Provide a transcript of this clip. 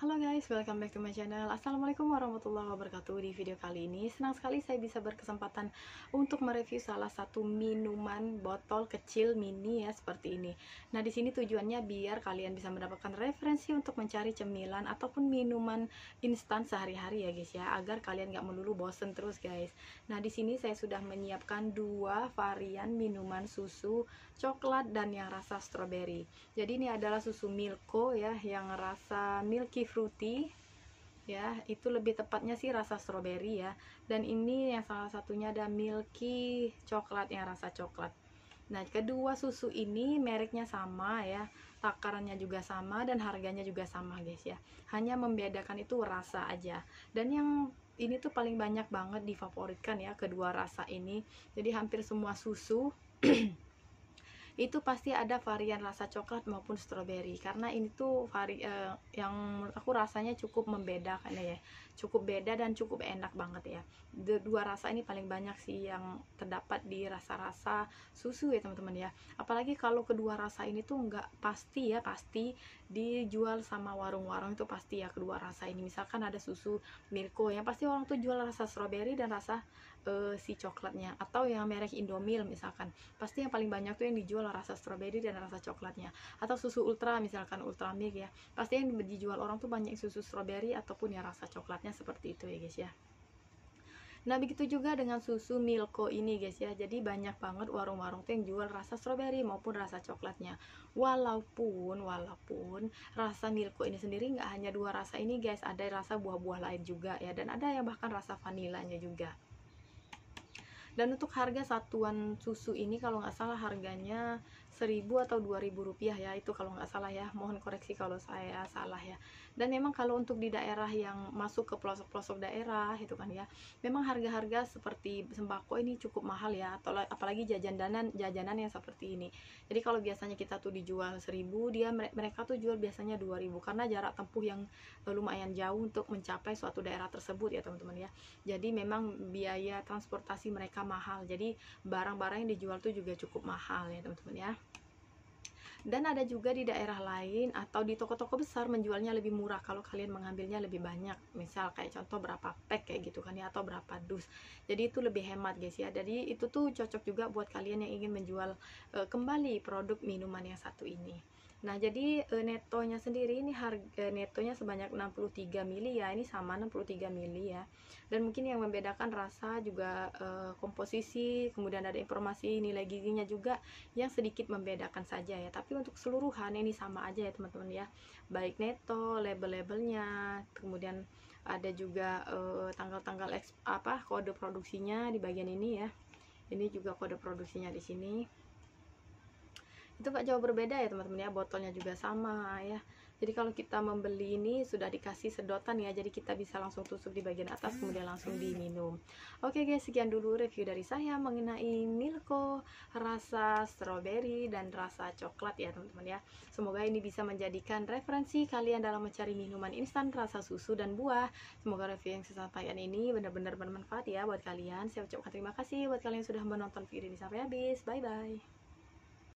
Halo guys, welcome back to my channel Assalamualaikum warahmatullahi wabarakatuh Di video kali ini, senang sekali saya bisa berkesempatan Untuk mereview salah satu minuman botol kecil mini ya Seperti ini Nah di sini tujuannya biar kalian bisa mendapatkan referensi Untuk mencari cemilan ataupun minuman instan sehari-hari ya guys ya Agar kalian gak melulu bosen terus guys Nah di sini saya sudah menyiapkan dua varian minuman susu Coklat dan yang rasa strawberry Jadi ini adalah susu milko ya Yang rasa milky fruity ya itu lebih tepatnya sih rasa stroberi ya dan ini yang salah satunya ada milky coklat yang rasa coklat nah kedua susu ini mereknya sama ya takarannya juga sama dan harganya juga sama guys ya hanya membedakan itu rasa aja dan yang ini tuh paling banyak banget difavoritkan ya kedua rasa ini jadi hampir semua susu itu pasti ada varian rasa coklat maupun stroberi karena ini tuh vari uh, yang menurut aku rasanya cukup membedakan ya cukup beda dan cukup enak banget ya The dua rasa ini paling banyak sih yang terdapat di rasa-rasa susu ya teman-teman ya apalagi kalau kedua rasa ini tuh nggak pasti ya pasti dijual sama warung-warung itu pasti ya kedua rasa ini misalkan ada susu Mirko yang pasti orang tuh jual rasa stroberi dan rasa uh, si coklatnya atau yang merek Indomil misalkan pasti yang paling banyak tuh yang dijual adalah rasa strawberry dan rasa coklatnya atau susu ultra misalkan ultra milk ya pasti yang dijual orang tuh banyak susu strawberry ataupun ya rasa coklatnya seperti itu ya guys ya Nah begitu juga dengan susu Milko ini guys ya Jadi banyak banget warung-warung yang jual rasa strawberry maupun rasa coklatnya Walaupun, walaupun rasa Milko ini sendiri nggak hanya dua rasa ini guys Ada rasa buah-buah lain juga ya Dan ada yang bahkan rasa vanilanya juga dan untuk harga satuan susu ini kalau nggak salah harganya 1000 atau 2000 rupiah ya itu kalau nggak salah ya mohon koreksi kalau saya salah ya dan memang kalau untuk di daerah yang masuk ke pelosok-pelosok daerah itu kan ya memang harga-harga seperti sembako ini cukup mahal ya atau apalagi jajan danan jajanan yang seperti ini jadi kalau biasanya kita tuh dijual 1000 dia mereka tuh jual biasanya 2000 karena jarak tempuh yang eh, lumayan jauh untuk mencapai suatu daerah tersebut ya teman-teman ya jadi memang biaya transportasi mereka mahal jadi barang-barang yang dijual tuh juga cukup mahal ya teman-teman ya dan ada juga di daerah lain atau di toko-toko besar menjualnya lebih murah kalau kalian mengambilnya lebih banyak misal kayak contoh berapa pack kayak gitu kan ya atau berapa dus jadi itu lebih hemat guys ya jadi itu tuh cocok juga buat kalian yang ingin menjual uh, kembali produk minuman yang satu ini Nah, jadi eh, netonya sendiri ini harga eh, netonya sebanyak 63 mili ya. Ini sama 63 mili ya. Dan mungkin yang membedakan rasa juga e, komposisi, kemudian ada informasi nilai gizinya juga yang sedikit membedakan saja ya. Tapi untuk seluruhan ini sama aja ya, teman-teman ya. Baik neto, label-labelnya, kemudian ada juga tanggal-tanggal e, apa kode produksinya di bagian ini ya. Ini juga kode produksinya di sini itu nggak jauh berbeda ya teman-teman ya botolnya juga sama ya jadi kalau kita membeli ini sudah dikasih sedotan ya jadi kita bisa langsung tusuk di bagian atas kemudian langsung diminum oke guys sekian dulu review dari saya mengenai Milko rasa strawberry dan rasa coklat ya teman-teman ya semoga ini bisa menjadikan referensi kalian dalam mencari minuman instan rasa susu dan buah semoga review yang saya sampaikan ini benar-benar bermanfaat ya buat kalian saya ucapkan terima kasih buat kalian yang sudah menonton video ini sampai habis bye bye